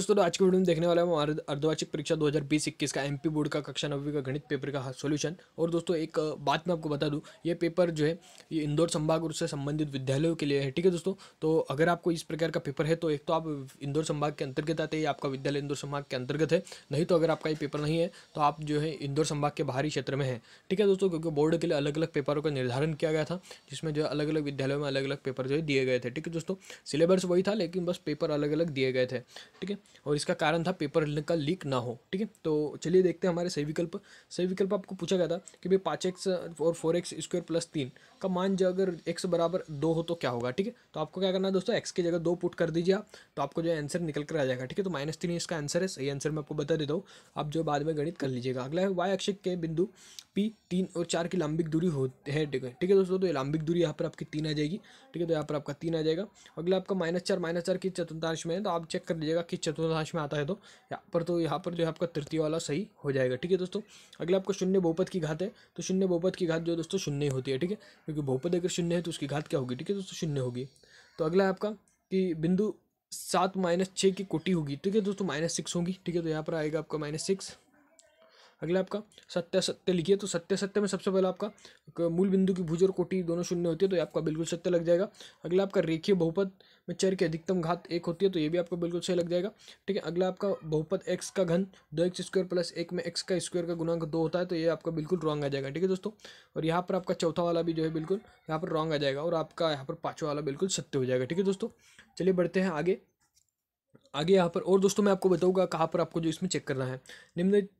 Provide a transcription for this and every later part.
दोस्तों तो आज की वीडियो में देखने वाला हमारे अर्धवार्षिक परीक्षा बीस इक्कीस का एमपी बोर्ड का कक्षा नब्बे का गणित पेपर का सॉल्यूशन और दोस्तों एक बात मैं आपको बता दूं ये पेपर जो है ये इंदौर संभाग और उससे संबंधित विद्यालयों के लिए है ठीक है दोस्तों तो अगर आपको इस प्रकार का पेपर है तो एक तो आप इंदौर संभाग के अंतर्गत आते हैं आपका विद्यालय इंदौर संभाग के अंतर्गत है नहीं तो अगर आपका ये पेपर नहीं है तो आप जो है इंदौर संभाग के बाहरी क्षेत्र में है ठीक है दोस्तों क्योंकि बोर्ड के लिए अलग अलग पेपरों का निर्धारण किया गया था जिसमें जो है अलग अलग विद्यालयों में अलग अलग पेपर जो है दिए गए थे ठीक है दोस्तों सिलेबस वही था लेकिन बस पेपर अलग अलग दिए गए थे ठीक है और इसका कारण था पेपर का लीक ना हो ठीक है तो चलिए देखते हैं हमारे सही विकल्प सही विकल्प आपको पूछा गया था कि भाई पाँच एक्स और फोर एक्स स्क्वायर प्लस तीन का मान जो अगर एक्स बराबर दो हो तो क्या होगा ठीक है तो आपको क्या करना है दोस्तों एक्स की जगह दो पुट कर दीजिए आप तो आपको जो आंसर निकल कर आ जाएगा ठीक है तो माइनस तीन इसका आंसर है सही आंसर मैं आपको बता देता हूँ आप जो बाद में गणित कर लीजिएगा अगला है वाई अक्षक के बिंदु पी तीन और चार की लंबिक दूरी हो है ठीक है ठीक है दोस्तों तो ये लंबिक दूरी यहाँ पर आपकी तीन आ जाएगी ठीक है तो यहाँ पर आपका तीन आ जाएगा अगला आपका माइनस चार माइनस चार की चतुर्थांश में है तो आप चेक कर लीजिएगा कि चतुर्थ तो लास्ट में आता है तो यहाँ पर तो यहाँ पर जो है आपका तृतीय वाला सही हो जाएगा ठीक है दोस्तों अगला आपका शून्य बहुपत की घात है तो शून्य बहुपत की घात जो दोस्तों शून्य होती है ठीक है क्योंकि बहुपत अगर शून्य है तो उसकी घात क्या होगी ठीक है दोस्तों शून्य होगी तो अगला आपका कि बिंदु सात माइनस छः की कोटी होगी ठीक है दोस्तों माइनस सिक्स होगी ठीक है तो यहाँ पर आएगा आपका माइनस सिक्स अगला आपका सत्य सत्य लिखिए तो सत्य सत्य में सबसे पहला आपका मूल बिंदु की भुज और कोटि दोनों शून्य होती है तो ये आपका बिल्कुल सत्य लग जाएगा अगला आपका रेखीय बहुपद में चर की अधिकतम घात एक होती है तो ये भी आपका बिल्कुल सही लग जाएगा ठीक है अगला आपका बहुपद एक्स का घन दो एक्स स्क्वायर प्लस एक में एक्स का स्क्वायर का गुणांक दो होता है तो ये आपका बिल्कुल रॉन्ग आ जाएगा ठीक है दोस्तों और यहाँ पर आपका चौथा वाला भी जो है बिल्कुल यहाँ पर रॉन्ग आ जाएगा और आपका यहाँ पर पाँचवा वाला बिल्कुल सत्य हो जाएगा ठीक है दोस्तों चलिए बढ़ते हैं आगे आगे यहाँ पर और दोस्तों मैं आपको बताऊँगा कहाँ पर आपको जो इसमें चेक करना है निम्नलिखित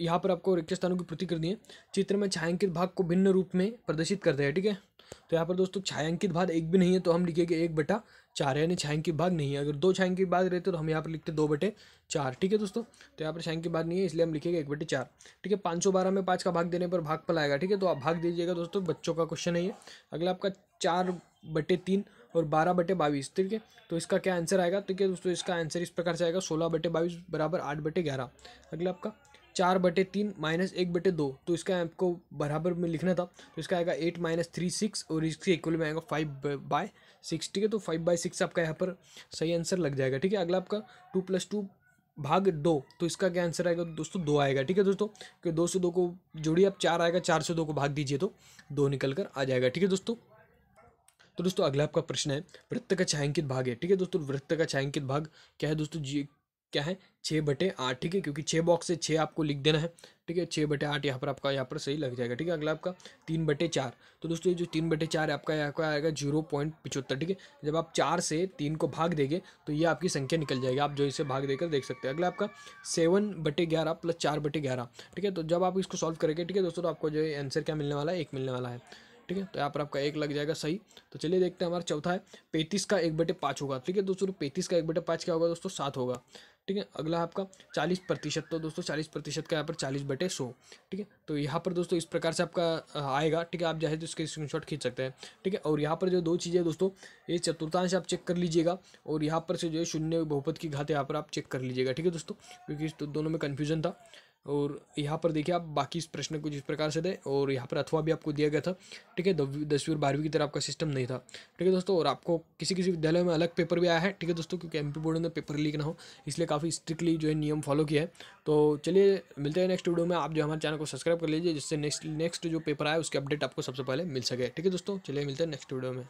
यहाँ पर आपको रिक्त स्थानों की पूर्ति करनी है चित्र में छायांकित भाग को भिन्न रूप में प्रदर्शित करते हैं ठीक है तो यहाँ पर दोस्तों छायांकित भाग एक भी नहीं है तो हम लिखेंगे एक बटा चार यानी छायांकित भाग नहीं है अगर दो छायांकित भाग रहते तो हम यहाँ पर लिखते दो बटे चार ठीक है दोस्तों तो यहाँ पर छायांकित भाग नहीं है इसलिए हम लिखेंगे एक बटे चार ठीक है पाँच सौ बारह में पाँच का भाग देने पर भाग पर आएगा ठीक है तो आप भाग दीजिएगा दोस्तों बच्चों का क्वेश्चन है ये अगला आपका चार बटे तीन और बारह बटे बाईस ठीक है तो इसका क्या आंसर आएगा ठीक तो है दोस्तों इसका आंसर इस प्रकार से आएगा सोलह बटे बाईस बराबर आठ बटे ग्यारह अगला आपका चार बटे तीन माइनस एक बटे दो तो इसका आपको बराबर में लिखना था तो इसका आएगा एट माइनस थ्री सिक्स और इसके इक्वल में आएगा फाइव बाय सिक्स ठीक है तो फाइव बाय सिक्स आपका यहाँ पर सही आंसर लग जाएगा ठीक है अगला आपका टू प्लस टू भाग दो तो इसका क्या आंसर आएगा दोस्तों दो आएगा ठीक है दोस्तों कि दो से दो को जोड़िए आप चार आएगा चार से दो को भाग दीजिए तो दो निकल कर आ जाएगा ठीक है दोस्तों तो दोस्तों अगला आपका प्रश्न है वृत्त का छायांकित भाग है ठीक है दोस्तों वृत्त का छायांकित भाग क्या है दोस्तों जी क्या है छः बटे आठ ठीक है क्योंकि छः बॉक्स से छः आपको लिख देना है ठीक है छः बटे आठ यहाँ पर आपका यहाँ पर सही लग जाएगा ठीक है अगला आपका तीन बटे चार तो दोस्तों ये जो तीन बटे चार है आपका यहाँ का आएगा जीरो पॉइंट पिचहत्तर ठीक है जब आप चार से तीन को भाग देंगे तो ये आपकी संख्या निकल जाएगी आप जो इसे भाग देकर देख सकते हैं अगला आपका सेवन बटे ग्यारह प्लस चार बटे ग्यारह ठीक है तो जब आप इसको सॉल्व करेंगे ठीक है दोस्तों तो आपको जो है आंसर क्या मिलने वाला है एक मिलने वाला है ठीक है तो यहाँ पर आपका एक लग जाएगा सही तो चलिए देखते हैं हमारा चौथा है पैंतीस का एक बटे पाँच होगा ठीक है दोस्तों तो पैंतीस का एक बटे पाँच क्या होगा दोस्तों सात होगा ठीक है अगला आपका चालीस प्रतिशत तो दोस्तों चालीस प्रतिशत का यहाँ पर चालीस बटे सौ ठीक है तो यहाँ पर दोस्तों इस प्रकार से आपका आएगा ठीक है आप जाए तो इसके स्क्रीनशॉट खींच सकते हैं ठीक है और यहाँ पर जो दो चीज़ें दोस्तों ये चतुर्थांश आप चेक कर लीजिएगा और यहाँ पर से जो है शून्य बहुपत की घात यहाँ पर आप चेक कर लीजिएगा ठीक है दोस्तों क्योंकि तो दोनों में कन्फ्यूजन था और यहाँ पर देखिए आप बाकी इस प्रश्न को जिस प्रकार से थे और यहाँ पर अथवा भी आपको दिया गया था ठीक है दसवीं और बारहवीं की तरह आपका सिस्टम नहीं था ठीक है दोस्तों और आपको किसी किसी विद्यालय में अलग पेपर भी आया है ठीक है दोस्तों क्योंकि एम बोर्ड ने पेपर लीक ना हो इसलिए काफ़ी स्ट्रिक्टली जो है नियम फॉलो किया है तो चलिए मिलते हैं नेक्स्ट वीडियो में आप जो हमारे चैनल को सब्सक्राइब कर लीजिए जिससे नेक्स्ट नेक्स्ट जो पेपर आया उसके अपडेट आपको सबसे पहले मिल सके ठीक है दोस्तों चलिए मिलते हैं नेक्स्ट वीडियो में